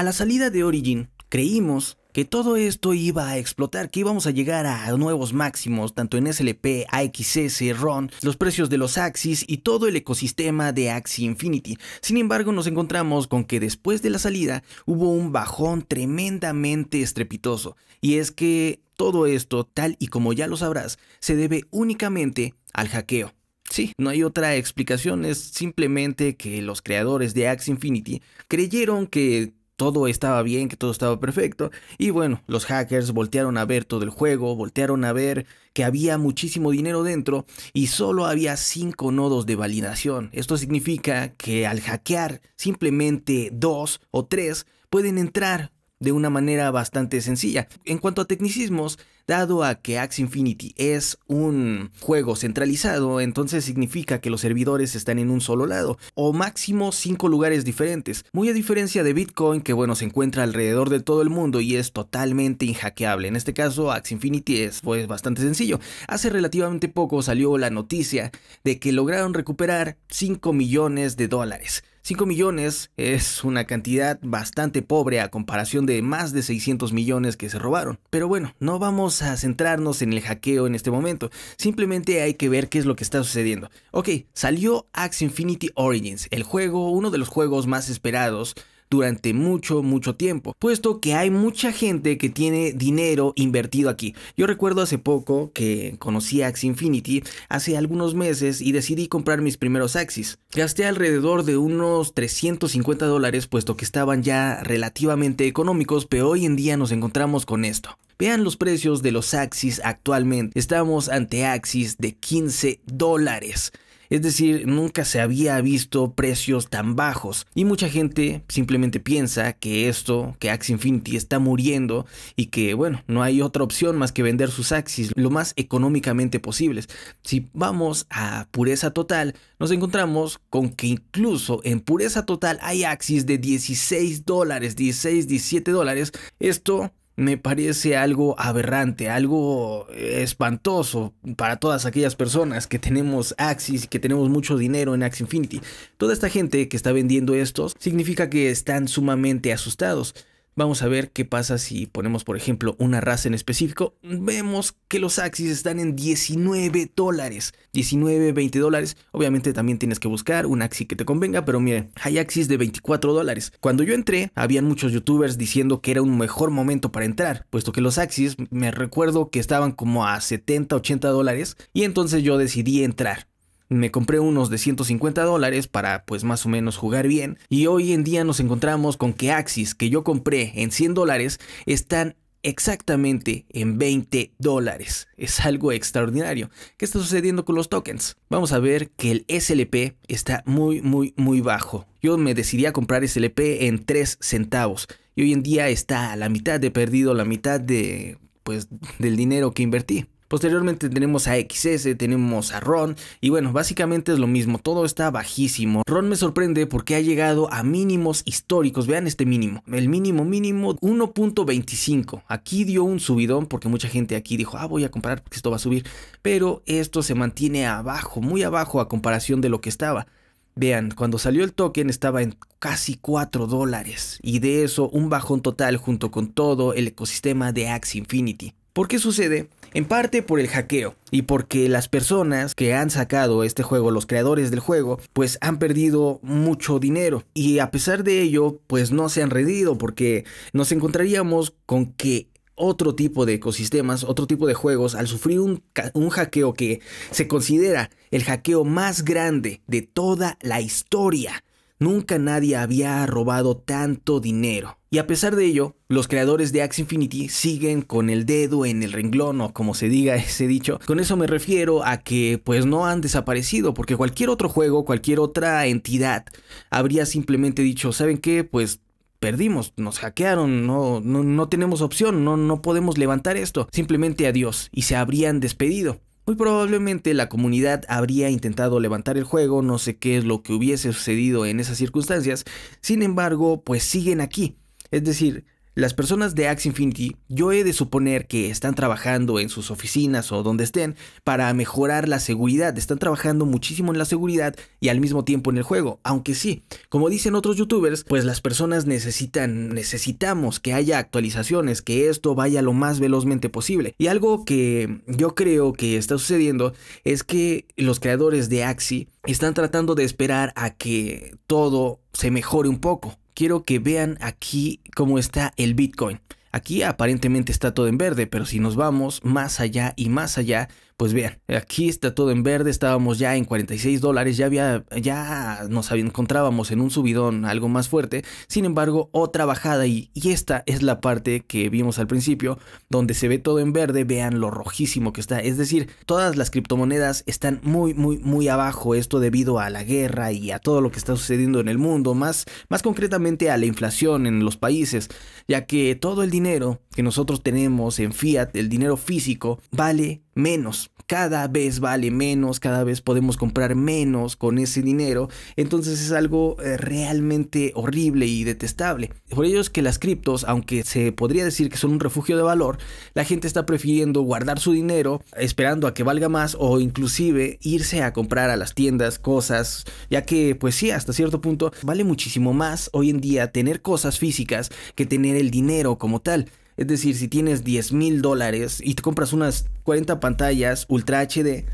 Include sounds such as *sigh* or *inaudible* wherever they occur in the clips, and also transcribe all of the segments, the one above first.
A la salida de Origin, creímos que todo esto iba a explotar, que íbamos a llegar a nuevos máximos, tanto en SLP, AXS, RON, los precios de los Axis y todo el ecosistema de Axie Infinity. Sin embargo, nos encontramos con que después de la salida hubo un bajón tremendamente estrepitoso, y es que todo esto, tal y como ya lo sabrás, se debe únicamente al hackeo. Sí, no hay otra explicación, es simplemente que los creadores de Axie Infinity creyeron que todo estaba bien, que todo estaba perfecto. Y bueno, los hackers voltearon a ver todo el juego, voltearon a ver que había muchísimo dinero dentro y solo había cinco nodos de validación. Esto significa que al hackear simplemente dos o tres pueden entrar de una manera bastante sencilla. En cuanto a tecnicismos, dado a que Axe Infinity es un juego centralizado, entonces significa que los servidores están en un solo lado, o máximo cinco lugares diferentes, muy a diferencia de Bitcoin que bueno se encuentra alrededor de todo el mundo y es totalmente inhackeable. En este caso Axe Infinity es pues bastante sencillo. Hace relativamente poco salió la noticia de que lograron recuperar 5 millones de dólares. 5 millones es una cantidad bastante pobre a comparación de más de 600 millones que se robaron. Pero bueno, no vamos a centrarnos en el hackeo en este momento, simplemente hay que ver qué es lo que está sucediendo. Ok, salió Axe Infinity Origins, el juego, uno de los juegos más esperados durante mucho, mucho tiempo, puesto que hay mucha gente que tiene dinero invertido aquí. Yo recuerdo hace poco que conocí Axie Infinity hace algunos meses y decidí comprar mis primeros Axis. Gasté alrededor de unos 350 dólares, puesto que estaban ya relativamente económicos, pero hoy en día nos encontramos con esto. Vean los precios de los Axis actualmente. Estamos ante Axis de 15 dólares. Es decir, nunca se había visto precios tan bajos y mucha gente simplemente piensa que esto, que Axie Infinity está muriendo y que bueno, no hay otra opción más que vender sus Axis lo más económicamente posibles. Si vamos a pureza total, nos encontramos con que incluso en pureza total hay Axis de 16 dólares, 16, 17 dólares. Esto me parece algo aberrante, algo espantoso para todas aquellas personas que tenemos Axis y que tenemos mucho dinero en Axie Infinity. Toda esta gente que está vendiendo estos significa que están sumamente asustados. Vamos a ver qué pasa si ponemos, por ejemplo, una raza en específico. Vemos que los Axis están en 19 dólares. 19, 20 dólares. Obviamente también tienes que buscar un Axi que te convenga, pero miren, hay Axis de 24 dólares. Cuando yo entré, habían muchos youtubers diciendo que era un mejor momento para entrar, puesto que los Axis me recuerdo que estaban como a 70, 80 dólares. Y entonces yo decidí entrar. Me compré unos de 150 dólares para pues más o menos jugar bien y hoy en día nos encontramos con que Axis que yo compré en 100 dólares están exactamente en 20 dólares. Es algo extraordinario. ¿Qué está sucediendo con los tokens? Vamos a ver que el SLP está muy, muy, muy bajo. Yo me decidí a comprar SLP en 3 centavos y hoy en día está a la mitad de perdido, la mitad de pues del dinero que invertí. Posteriormente tenemos a XS, tenemos a Ron y bueno, básicamente es lo mismo, todo está bajísimo. Ron me sorprende porque ha llegado a mínimos históricos, vean este mínimo, el mínimo mínimo 1.25. Aquí dio un subidón porque mucha gente aquí dijo, ah, voy a comprar porque esto va a subir, pero esto se mantiene abajo, muy abajo a comparación de lo que estaba. Vean, cuando salió el token estaba en casi 4 dólares y de eso un bajón total junto con todo el ecosistema de Axe Infinity. ¿Por qué sucede? En parte por el hackeo y porque las personas que han sacado este juego, los creadores del juego, pues han perdido mucho dinero y a pesar de ello, pues no se han rendido porque nos encontraríamos con que otro tipo de ecosistemas, otro tipo de juegos, al sufrir un, un, hackeo que se considera el hackeo más grande de toda la historia. Nunca nadie había robado tanto dinero. Y a pesar de ello, los creadores de Axe Infinity siguen con el dedo en el renglón o como se diga *laughs* ese dicho. Con eso me refiero a que pues no han desaparecido porque cualquier otro juego, cualquier otra entidad habría simplemente dicho, ¿saben qué? Pues perdimos, nos hackearon, no, no, tenemos opción, no, no podemos levantar esto. Simplemente adiós y se habrían despedido. Muy probablemente la comunidad habría intentado levantar el juego, no sé qué es lo que hubiese sucedido en esas circunstancias, sin embargo, pues siguen aquí. Es decir, las personas de Axie Infinity, yo he de suponer que están trabajando en sus oficinas o donde estén para mejorar la seguridad. Están trabajando muchísimo en la seguridad y al mismo tiempo en el juego. Aunque sí, como dicen otros youtubers, pues las personas necesitan, necesitamos que haya actualizaciones, que esto vaya lo más velozmente posible. Y algo que yo creo que está sucediendo es que los creadores de Axie están tratando de esperar a que todo se mejore un poco quiero que vean aquí cómo está el Bitcoin. Aquí aparentemente está todo en verde, pero si nos vamos más allá y más allá, pues bien, aquí está todo en verde, estábamos ya en 46 dólares, ya, había, ya nos encontrábamos en un subidón algo más fuerte, sin embargo, otra bajada y, y esta es la parte que vimos al principio, donde se ve todo en verde, vean lo rojísimo que está, es decir, todas las criptomonedas están muy, muy, muy abajo, esto debido a la guerra y a todo lo que está sucediendo en el mundo, más, más concretamente a la inflación en los países, ya que todo el dinero que nosotros tenemos en fiat, el dinero físico, vale menos, cada vez vale menos, cada vez podemos comprar menos con ese dinero, entonces es algo eh, realmente horrible y detestable. Por ello es que las criptos, aunque se podría decir que son un refugio de valor, la gente está prefiriendo guardar su dinero esperando a que valga más o inclusive irse a comprar a las tiendas cosas, ya que pues sí, hasta cierto punto vale muchísimo más hoy en día tener cosas físicas que tener el dinero como tal. Es decir, si tienes 10 mil dólares y te compras unas 40 pantallas Ultra HD,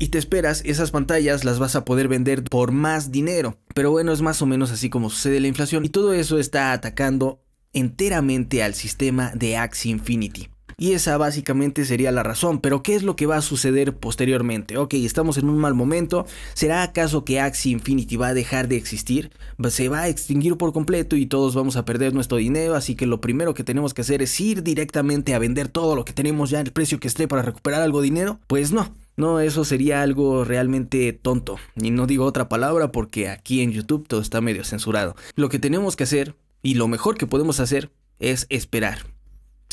y te esperas, esas pantallas las vas a poder vender por más dinero. Pero bueno, es más o menos así como sucede la inflación y todo eso está atacando enteramente al sistema de Axie Infinity. Y esa básicamente sería la razón. Pero ¿qué es lo que va a suceder posteriormente? Ok, estamos en un mal momento. ¿Será acaso que Axie Infinity va a dejar de existir? Pues, se va a extinguir por completo y todos vamos a perder nuestro dinero. Así que lo primero que tenemos que hacer es ir directamente a vender todo lo que tenemos ya, el precio que esté para recuperar algo de dinero. Pues no, no, eso sería algo realmente tonto. Y no digo otra palabra porque aquí en YouTube todo está medio censurado. Lo que tenemos que hacer y lo mejor que podemos hacer es esperar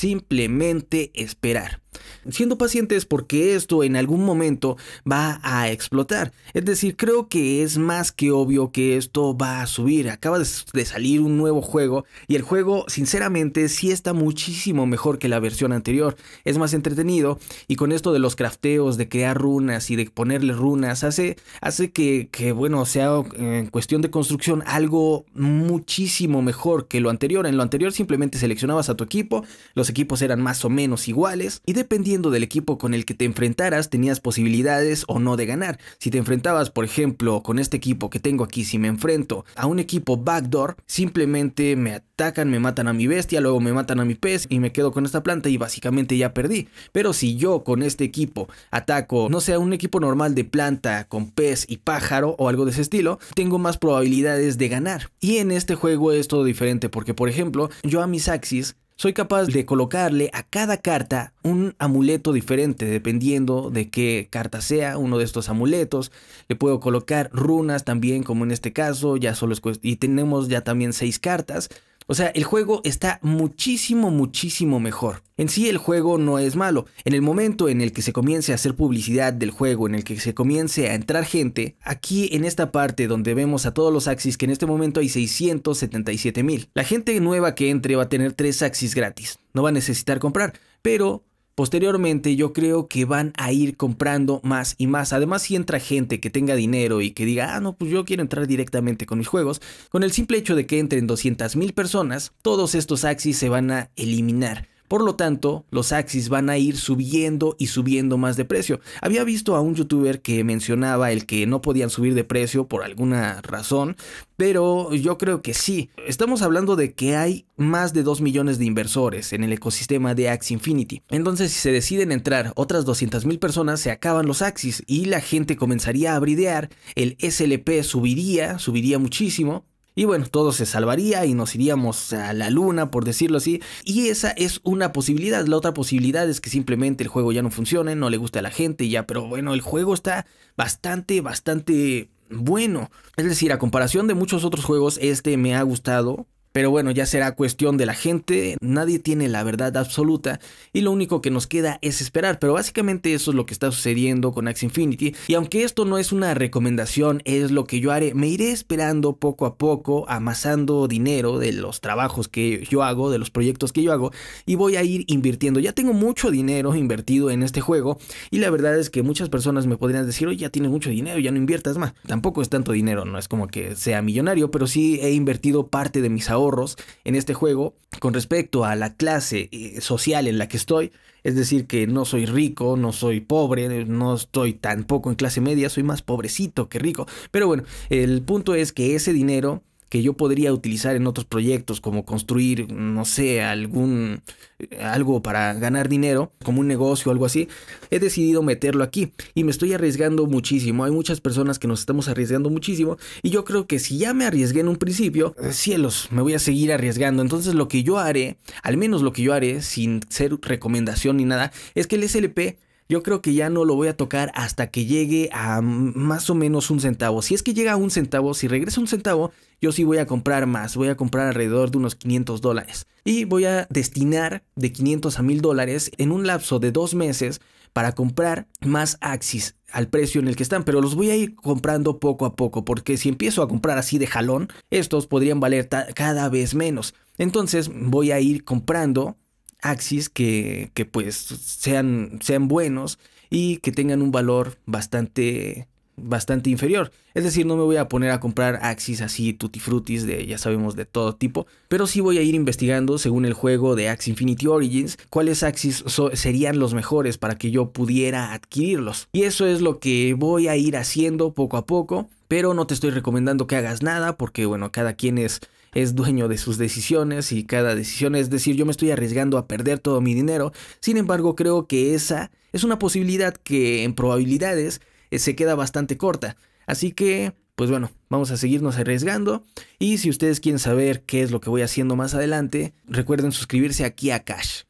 simplemente esperar. Siendo pacientes porque esto en algún momento va a explotar. Es decir, creo que es más que obvio que esto va a subir. Acaba de salir un nuevo juego y el juego sinceramente sí está muchísimo mejor que la versión anterior. Es más entretenido y con esto de los crafteos, de crear runas y de ponerle runas, hace, hace que, que, bueno, sea eh, en cuestión de construcción algo muchísimo mejor que lo anterior. En lo anterior simplemente seleccionabas a tu equipo, los equipos eran más o menos iguales y de dependiendo del equipo con el que te enfrentaras, tenías posibilidades o no de ganar. Si te enfrentabas, por ejemplo, con este equipo que tengo aquí, si me enfrento a un equipo backdoor, simplemente me atacan, me matan a mi bestia, luego me matan a mi pez y me quedo con esta planta y básicamente ya perdí. Pero si yo con este equipo ataco, no sea un equipo normal de planta con pez y pájaro o algo de ese estilo, tengo más probabilidades de ganar. Y en este juego es todo diferente porque, por ejemplo, yo a mis axis soy capaz de colocarle a cada carta un amuleto diferente, dependiendo de qué carta sea uno de estos amuletos. Le puedo colocar runas también, como en este caso, ya solo y tenemos ya también seis cartas. O sea, el juego está muchísimo, muchísimo mejor. En sí el juego no es malo. En el momento en el que se comience a hacer publicidad del juego, en el que se comience a entrar gente, aquí en esta parte donde vemos a todos los Axis, que en este momento hay 677 mil, la gente nueva que entre va a tener tres Axis gratis. No va a necesitar comprar, pero posteriormente yo creo que van a ir comprando más y más. Además, si entra gente que tenga dinero y que diga, ah, no, pues yo quiero entrar directamente con mis juegos, con el simple hecho de que entren 200.000 personas, todos estos axis se van a eliminar. Por lo tanto, los Axis van a ir subiendo y subiendo más de precio. Había visto a un youtuber que mencionaba el que no podían subir de precio por alguna razón, pero yo creo que sí. Estamos hablando de que hay más de 2 millones de inversores en el ecosistema de Axie Infinity. Entonces, si se deciden entrar otras 200 mil personas, se acaban los Axis y la gente comenzaría a bridear, el SLP subiría, subiría muchísimo, y bueno, todo se salvaría y nos iríamos a la luna, por decirlo así. Y esa es una posibilidad. La otra posibilidad es que simplemente el juego ya no funcione, no le guste a la gente y ya, pero bueno, el juego está bastante, bastante bueno. Es decir, a comparación de muchos otros juegos, este me ha gustado pero bueno, ya será cuestión de la gente, nadie tiene la verdad absoluta y lo único que nos queda es esperar, pero básicamente eso es lo que está sucediendo con Axe Infinity y aunque esto no es una recomendación, es lo que yo haré, me iré esperando poco a poco, amasando dinero de los trabajos que yo hago, de los proyectos que yo hago y voy a ir invirtiendo. Ya tengo mucho dinero invertido en este juego y la verdad es que muchas personas me podrían decir, oye, ya tienes mucho dinero, ya no inviertas más. Tampoco es tanto dinero, no es como que sea millonario, pero sí he invertido parte de mis ahorros en este juego con respecto a la clase eh, social en la que estoy. Es decir, que no soy rico, no soy pobre, no estoy tampoco en clase media, soy más pobrecito que rico. Pero bueno, el punto es que ese dinero que yo podría utilizar en otros proyectos, como construir, no sé, algún algo para ganar dinero, como un negocio o algo así, he decidido meterlo aquí y me estoy arriesgando muchísimo. Hay muchas personas que nos estamos arriesgando muchísimo y yo creo que si ya me arriesgué en un principio, eh, cielos, me voy a seguir arriesgando. Entonces lo que yo haré, al menos lo que yo haré, sin ser recomendación ni nada, es que el SLP yo creo que ya no lo voy a tocar hasta que llegue a más o menos un centavo. Si es que llega a un centavo, si regresa un centavo, yo sí voy a comprar más. Voy a comprar alrededor de unos 500 dólares. Y voy a destinar de 500 a 1000 dólares en un lapso de dos meses para comprar más Axis al precio en el que están, pero los voy a ir comprando poco a poco, porque si empiezo a comprar así de jalón, estos podrían valer cada vez menos. Entonces voy a ir comprando Axis que, que pues sean, sean buenos y que tengan un valor bastante bastante inferior. Es decir, no me voy a poner a comprar Axis así tutti frutti, de ya sabemos de todo tipo, pero sí voy a ir investigando según el juego de Axis Infinity Origins cuáles Axis serían los mejores para que yo pudiera adquirirlos. Y eso es lo que voy a ir haciendo poco a poco, pero no te estoy recomendando que hagas nada porque bueno, cada quien es es dueño de sus decisiones y cada decisión, es decir, yo me estoy arriesgando a perder todo mi dinero. Sin embargo, creo que esa es una posibilidad que en probabilidades eh, se queda bastante corta. Así que, pues bueno, vamos a seguirnos arriesgando. Y si ustedes quieren saber qué es lo que voy haciendo más adelante, recuerden suscribirse aquí a Cash.